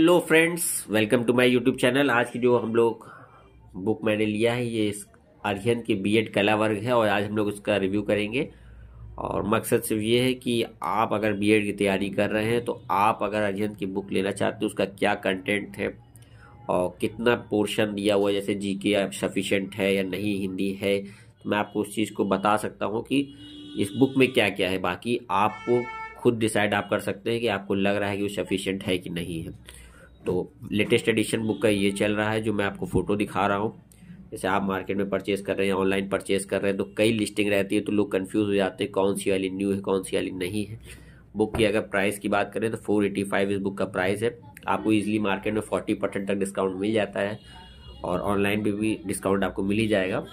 hello friends welcome to my YouTube channel आज की जो हम लोग बुक मैंने लिया है ये इस आर्यन के बीएड कला वर्ग है और आज हम लोग इसका रिव्यू करेंगे और मकसद सिर्फ ये है कि आप अगर बीएड की तैयारी कर रहे हैं तो आप अगर आर्यन की बुक लेना चाहते हो उसका क्या कंटेंट है और कितना पोर्शन दिया हुआ जैसे जी के सफिशेंट है या नहीं हिंदी है तो मैं आपको उस चीज़ को बता सकता हूँ कि इस बुक में क्या क्या है बाकी आपको खुद डिसाइड आप कर सकते हैं कि आपको लग रहा है कि वो सफिशेंट है कि नहीं है तो लेटेस्ट एडिशन बुक का ये चल रहा है जो मैं आपको फ़ोटो दिखा रहा हूँ जैसे आप मार्केट में परचेज़ कर रहे हैं ऑनलाइन परचेज़ कर रहे हैं तो कई लिस्टिंग रहती है तो लोग कन्फ्यूज़ हो जाते हैं कौन सी वाली न्यू है कौन सी वाली नहीं है बुक की अगर प्राइस की बात करें तो फोर एटी फाइव इस बुक का प्राइस है आपको ईजिली मार्केट में फोर्टी परसेंट तक डिस्काउंट मिल जाता है और ऑनलाइन भी भी डिस्काउंट आपको मिल ही जाएगा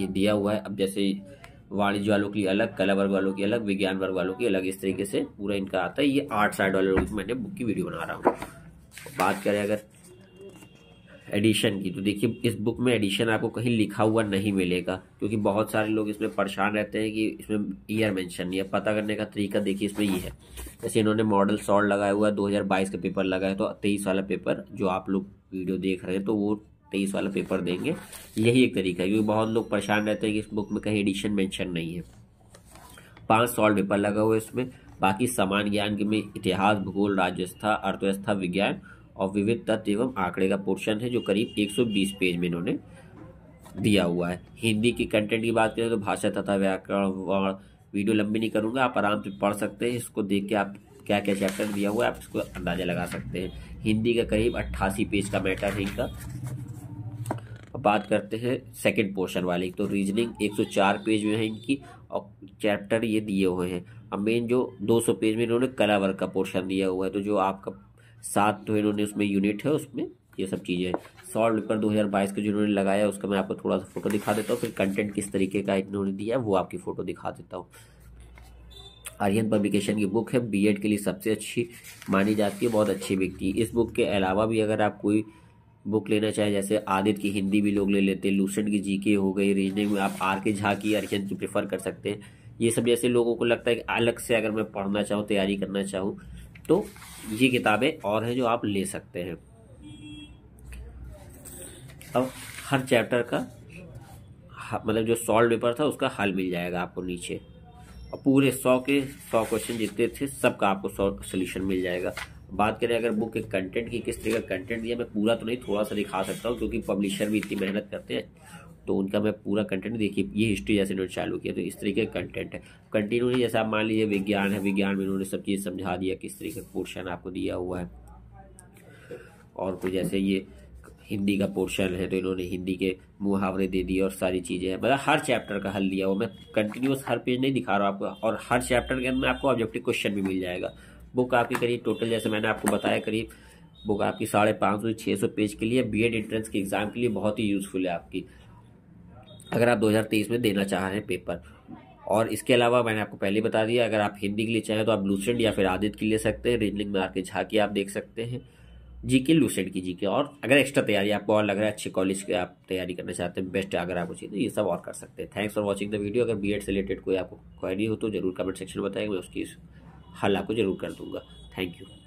ये दिया हुआ है अब जैसे वाणिज्य वालों की अलग कला वर्ग वालों की अलग विज्ञान वर्ग वालों की अलग इस तरीके से पूरा इनका आता है ये आठ साठ डॉलर मैंने बुक की वीडियो बना रहा हूँ बात करें अगर एडिशन की तो देखिए इस बुक में एडिशन आपको कहीं लिखा हुआ नहीं मिलेगा क्योंकि बहुत सारे लोग इसमें परेशान रहते हैं कि इसमें ईयर मेंशन नहीं है पता करने का तरीका देखिए इसमें ये है जैसे इन्होंने मॉडल सॉल्ट लगाया हुआ है 2022 का पेपर लगाया तो तेईस वाला पेपर जो आप लोग वीडियो देख रहे हैं तो वो तेईस वाला पेपर देंगे यही एक तरीका है क्योंकि बहुत लोग परेशान रहते हैं कि इस बुक में कहीं एडिशन मैंशन नहीं है पाँच सॉल्ट पेपर लगा हुआ है इसमें बाकी सामान्य ज्ञान में इतिहास भूगोल राजस्था अर्थव्यवस्था विज्ञान और विविध तत्व एवं आंकड़े का पोर्शन है जो करीब 120 पेज में इन्होंने दिया हुआ है हिंदी की कंटेंट की बात करें तो भाषा तथा व्याकरण वर्ण वीडियो लंबी नहीं करूँगा आप आराम से पढ़ सकते हैं इसको देख के आप क्या क्या चैप्टर दिया हुआ है आप इसको अंदाजा लगा सकते हैं हिंदी का करीब अट्ठासी पेज का मैटर है इनका बात करते हैं सेकंड पोर्शन वाली तो रीजनिंग 104 पेज में है इनकी और चैप्टर ये दिए हुए हैं अब मेन जो 200 पेज में इन्होंने कला वर्ग का पोर्शन दिया हुआ है तो जो आपका सात तो इन्होंने उसमें यूनिट है उसमें ये सब चीज़ें हैं सॉल्व पेपर दो का जो इन्होंने लगाया उसका मैं आपको थोड़ा सा फोटो दिखा देता हूँ फिर कंटेंट किस तरीके का इन्होंने दिया है वो आपकी फ़ोटो दिखा देता हूँ आर्यन पब्लिकेशन की बुक है बीएड के लिए सबसे अच्छी मानी जाती है बहुत अच्छी बिकती है इस बुक के अलावा भी अगर आप कोई बुक लेना चाहें जैसे आदित्य की हिंदी भी लोग ले लेते हैं लूसेंट की जीके हो गई रीजनिंग में आप आर के झा की अर्जन की प्रेफर कर सकते हैं ये सब जैसे लोगों को लगता है कि अलग से अगर मैं पढ़ना चाहूँ तैयारी करना चाहूँ तो ये किताबें और हैं जो आप ले सकते हैं अब हर चैप्टर का मतलब जो सॉल्व पेपर था उसका हल मिल जाएगा आपको नीचे और पूरे सौ के सौ क्वेश्चन जितने थे सबका आपको सॉल्व सोल्यूशन मिल जाएगा बात करें अगर बुक के कंटेंट की किस तरह का कंटेंट दिया मैं पूरा तो नहीं थोड़ा सा दिखा सकता हूँ क्योंकि पब्लिशर भी इतनी मेहनत करते हैं तो उनका मैं पूरा कंटेंट देखिए ये हिस्ट्री जैसे इन्होंने चालू किया तो इस तरीके का कंटेंट है कंटिन्यूली जैसे आप मान लीजिए विज्ञान है विज्ञान में इन्होंने सब चीज़ समझा दिया किस तरीके का पोर्शन आपको दिया हुआ है और कुछ जैसे ये हिंदी का पोर्शन है तो इन्होंने हिंदी के मुहावरे दे दिए और सारी चीज़ें हैं मतलब हर चैप्टर का हल दिया वो मैं कंटिन्यूस हर पेज नहीं दिखा रहा हूँ आपको और हर चैप्टर के अंदर आपको ऑब्जेक्टिव क्वेश्चन भी मिल जाएगा बुक आपकी करीब टोटल जैसे मैंने आपको बताया करीब बुक आपकी साढ़े पाँच सौ छः सौ पेज के लिए बीएड एंट्रेंस के एग्ज़ाम के लिए बहुत ही यूज़फुल है आपकी अगर आप 2023 में देना चाह रहे हैं पेपर और इसके अलावा मैंने आपको पहले बता दिया अगर आप हिंदी के लिए चाहें तो आप लूसेंट या फिर आदित्य की ले सकते हैं रीजनिंग में आके के झा आप देख सकते हैं जी के लूसेंट की जी के और अगर एक्स्ट्रा तैयारी आपको और लग रहा है अच्छे कॉलेज की आप तैयारी करना चाहते हैं बेस्ट अगर आपको चाहिए तो ये सब और कर सकते हैं thanks for watching the video अगर बी से रिलेटेड कोई आपको क्वारी हो तो जरूर कमेंट सेक्शन में बताएंगे उसकी हल आपको ज़रूर कर दूंगा थैंक यू